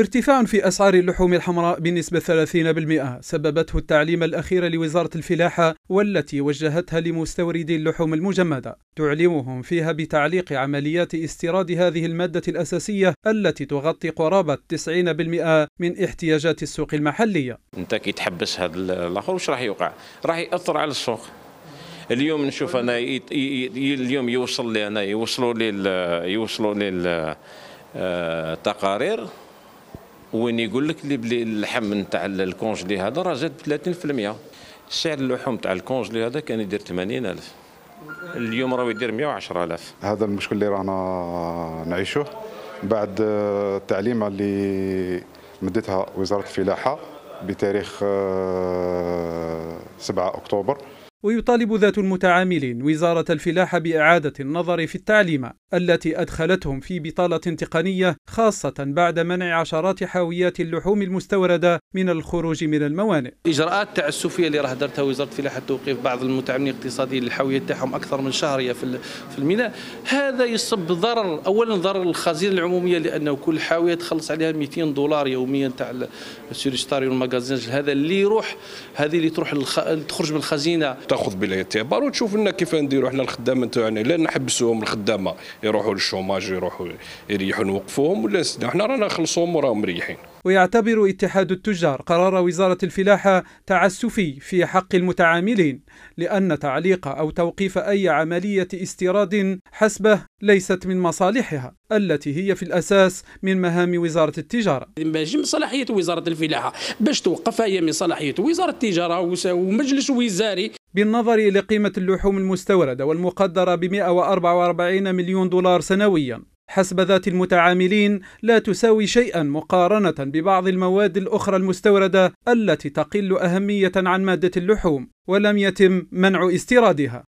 ارتفاع في أسعار اللحوم الحمراء بنسبة 30% سببته التعليم الأخير لوزارة الفلاحة والتي وجهتها لمستوردي اللحوم المجمدة تعلمهم فيها بتعليق عمليات استيراد هذه المادة الأساسية التي تغطي قرابة 90% من احتياجات السوق المحلية أنت كي تحبس هذا الآخر وش راح يوقع؟ راح يأثر على السوق اليوم نشوف انا اليوم يوصل لي انا يوصلوا لي يوصلوا لي التقارير آه، وين يقول لك اللي بلي اللحم نتاع الكونجلي هذا راه زاد 30% سعر اللحوم تاع الكونجلي هذا كان يدير 80000 اليوم راه يدير 110000 هذا المشكل اللي رانا نعيشوه بعد التعليمه اللي مدتها وزاره الفلاحه بتاريخ 7 آه، اكتوبر ويطالب ذات المتعاملين وزارة الفلاحة بإعادة النظر في التعليم التي أدخلتهم في بطالة تقنية خاصة بعد منع عشرات حاويات اللحوم المستوردة من الخروج من الموانئ. إجراءات تعسفية اللي راه دارتها وزارة الفلاحة توقيف بعض المتعاملين الاقتصاديين للحاوية تاعهم أكثر من شهرية في في الميناء، هذا يصب ضرر أولا ضرر الخزينة العمومية لأنه كل حاوية تخلص عليها 200 دولار يوميا تاع السوريستاري والمغازينج هذا اللي يروح هذه اللي تروح تخرج من الخزينة تاخذ بالاعتبار وتشوف لنا كيف نديروا احنا الخدامه نتاعنا يعني لا نحبسوهم الخدامه يروحوا للشوماج يروحوا يريحوا نوقفوهم ولا احنا رانا نخلصوهم وراهم مريحين ويعتبر اتحاد التجار قرار وزارة الفلاحة تعسفي في حق المتعاملين لأن تعليق أو توقيف أي عملية استيراد حسبه ليست من مصالحها التي هي في الأساس من مهام وزارة التجارة ماشي من صلاحية وزارة الفلاحة باش توقفها هي من صلاحية وزارة التجارة ومجلس وزاري بالنظر إلى قيمة اللحوم المستوردة والمقدرة ب 144 مليون دولار سنويا حسب ذات المتعاملين لا تساوي شيئا مقارنة ببعض المواد الأخرى المستوردة التي تقل أهمية عن مادة اللحوم ولم يتم منع استيرادها